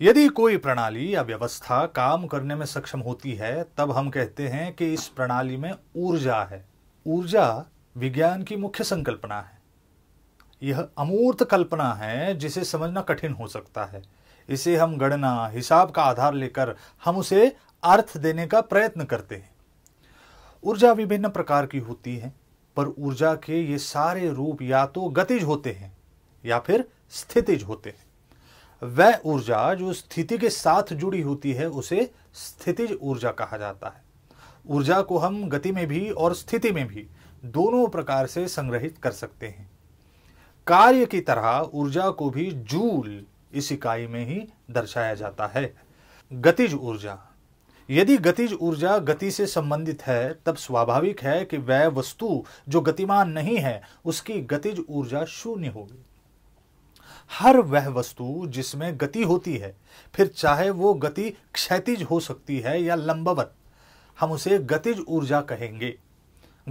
यदि कोई प्रणाली या व्यवस्था काम करने में सक्षम होती है तब हम कहते हैं कि इस प्रणाली में ऊर्जा है ऊर्जा विज्ञान की मुख्य संकल्पना है यह अमूर्त कल्पना है जिसे समझना कठिन हो सकता है इसे हम गणना हिसाब का आधार लेकर हम उसे अर्थ देने का प्रयत्न करते हैं ऊर्जा विभिन्न प्रकार की होती है पर ऊर्जा के ये सारे रूप या तो गतिज होते हैं या फिर स्थितिज होते हैं वह ऊर्जा जो स्थिति के साथ जुड़ी होती है उसे स्थितिज ऊर्जा कहा जाता है ऊर्जा को हम गति में भी और स्थिति में भी दोनों प्रकार से संग्रहित कर सकते हैं कार्य की तरह ऊर्जा को भी जूल इस इकाई में ही दर्शाया जाता है गतिज ऊर्जा यदि गतिज ऊर्जा गति से संबंधित है तब स्वाभाविक है कि वह वस्तु जो गतिमान नहीं है उसकी गतिज ऊर्जा शून्य होगी हर वह वस्तु जिसमें गति होती है फिर चाहे वो गति क्षैतिज हो सकती है या लंबवत हम उसे गतिज ऊर्जा कहेंगे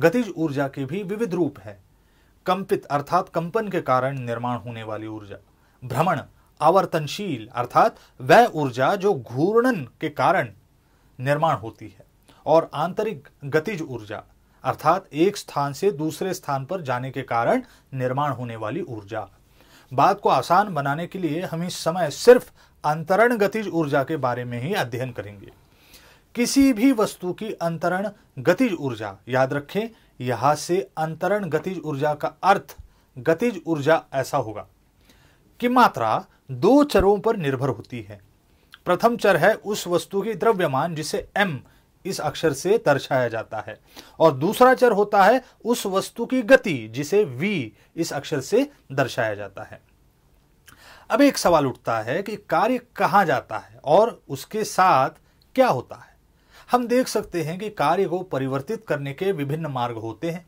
गतिज ऊर्जा के भी विविध रूप है कंपित अर्थात कंपन के कारण निर्माण होने वाली ऊर्जा भ्रमण आवर्तनशील अर्थात वह ऊर्जा जो घूर्णन के कारण निर्माण होती है और आंतरिक गतिज ऊर्जा अर्थात एक स्थान से दूसरे स्थान पर जाने के कारण निर्माण होने वाली ऊर्जा बात को आसान बनाने के लिए हम इस समय सिर्फ अंतरण गतिज ऊर्जा के बारे में ही अध्ययन करेंगे किसी भी वस्तु की अंतरण गतिज ऊर्जा याद रखें यहां से अंतरण गतिज ऊर्जा का अर्थ गतिज ऊर्जा ऐसा होगा कि मात्रा दो चरों पर निर्भर होती है प्रथम चर है उस वस्तु की द्रव्यमान जिसे एम इस अक्षर से दर्शाया जाता है और दूसरा चर होता है उस वस्तु की गति जिसे v इस अक्षर से दर्शाया जाता है अब एक सवाल उठता है कि कार्य कहां जाता है और उसके साथ क्या होता है हम देख सकते हैं कि कार्य को परिवर्तित करने के विभिन्न मार्ग होते हैं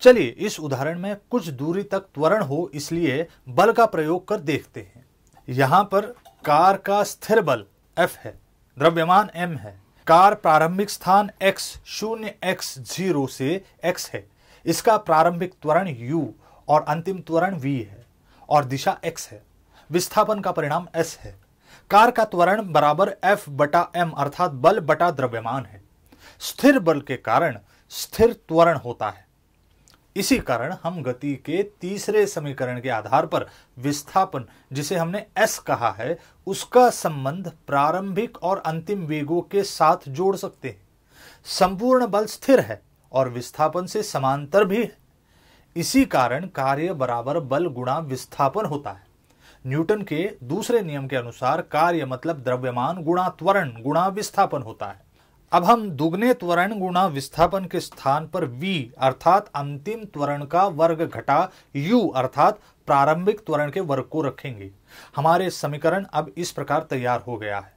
चलिए इस उदाहरण में कुछ दूरी तक त्वरण हो इसलिए बल का प्रयोग कर देखते हैं यहां पर कार का स्थिर बल एफ है द्रव्यमान एम है कार प्रारंभिक स्थान x शून्य एक्स जीरो से x है इसका प्रारंभिक त्वरण u और अंतिम त्वरण v है और दिशा x है विस्थापन का परिणाम s है कार का त्वरण बराबर f बटा m अर्थात बल बटा द्रव्यमान है स्थिर बल के कारण स्थिर त्वरण होता है इसी कारण हम गति के तीसरे समीकरण के आधार पर विस्थापन जिसे हमने एस कहा है उसका संबंध प्रारंभिक और अंतिम वेगों के साथ जोड़ सकते हैं संपूर्ण बल स्थिर है और विस्थापन से समांतर भी है इसी कारण कार्य बराबर बल गुणा विस्थापन होता है न्यूटन के दूसरे नियम के अनुसार कार्य मतलब द्रव्यमान गुणा त्वरण गुणा विस्थापन होता है अब हम दुगने त्वरण गुणा विस्थापन के स्थान पर v अर्थात अंतिम त्वरण का वर्ग घटा u अर्थात प्रारंभिक त्वरण के वर्ग को रखेंगे हमारे समीकरण अब इस प्रकार तैयार हो गया है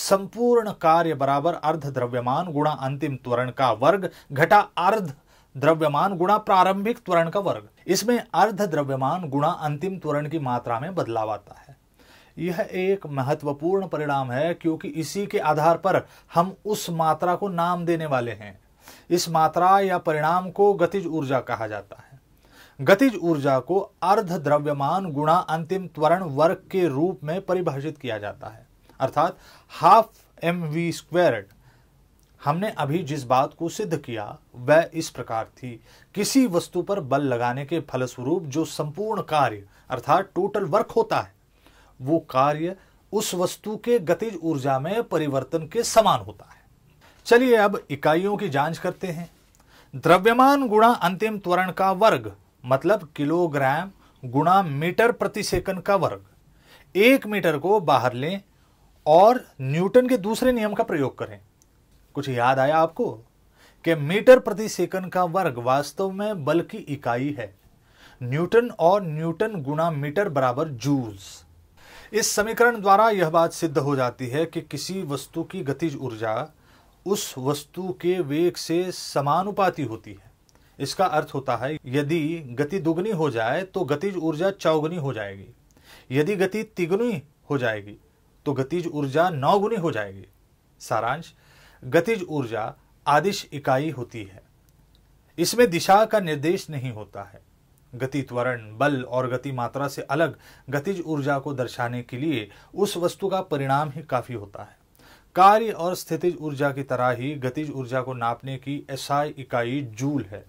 संपूर्ण कार्य बराबर अर्ध द्रव्यमान गुणा अंतिम त्वरण का वर्ग घटा अर्ध द्रव्यमान गुणा प्रारंभिक त्वरण का वर्ग इसमें अर्ध द्रव्यमान गुणा अंतिम त्वरण की मात्रा में बदलाव आता है यह एक महत्वपूर्ण परिणाम है क्योंकि इसी के आधार पर हम उस मात्रा को नाम देने वाले हैं इस मात्रा या परिणाम को गतिज ऊर्जा कहा जाता है गतिज ऊर्जा को अर्ध द्रव्यमान गुणा अंतिम त्वरण वर्ग के रूप में परिभाषित किया जाता है अर्थात हाफ एम वी स्क्वेड हमने अभी जिस बात को सिद्ध किया वह इस प्रकार थी किसी वस्तु पर बल लगाने के फलस्वरूप जो संपूर्ण कार्य अर्थात टोटल वर्क होता है वो कार्य उस वस्तु के गतिज ऊर्जा में परिवर्तन के समान होता है चलिए अब इकाइयों की जांच करते हैं द्रव्यमान गुणा अंतिम त्वरण का वर्ग मतलब किलोग्राम गुणा मीटर प्रति सेकंड का वर्ग एक मीटर को बाहर लें और न्यूटन के दूसरे नियम का प्रयोग करें कुछ याद आया आपको कि मीटर प्रति सेकंड का वर्ग वास्तव में बल की इकाई है न्यूटन और न्यूटन गुणा मीटर बराबर जूल्स इस समीकरण द्वारा यह बात सिद्ध हो जाती है कि किसी वस्तु की गतिज ऊर्जा उस वस्तु के वेग से समानुपाती होती है इसका अर्थ होता है यदि गति दुगनी हो जाए तो गतिज ऊर्जा चौगुनी हो जाएगी यदि गति तिगुनी हो जाएगी तो गतिज ऊर्जा नौगुनी हो जाएगी सारांश गतिज ऊर्जा आदिश इकाई होती है इसमें दिशा का निर्देश नहीं होता है गति त्वरण बल और गति मात्रा से अलग गतिज ऊर्जा को दर्शाने के लिए उस वस्तु का परिणाम ही काफ़ी होता है कार्य और स्थितिज ऊर्जा की तरह ही गतिज ऊर्जा को नापने की एसआई इकाई जूल है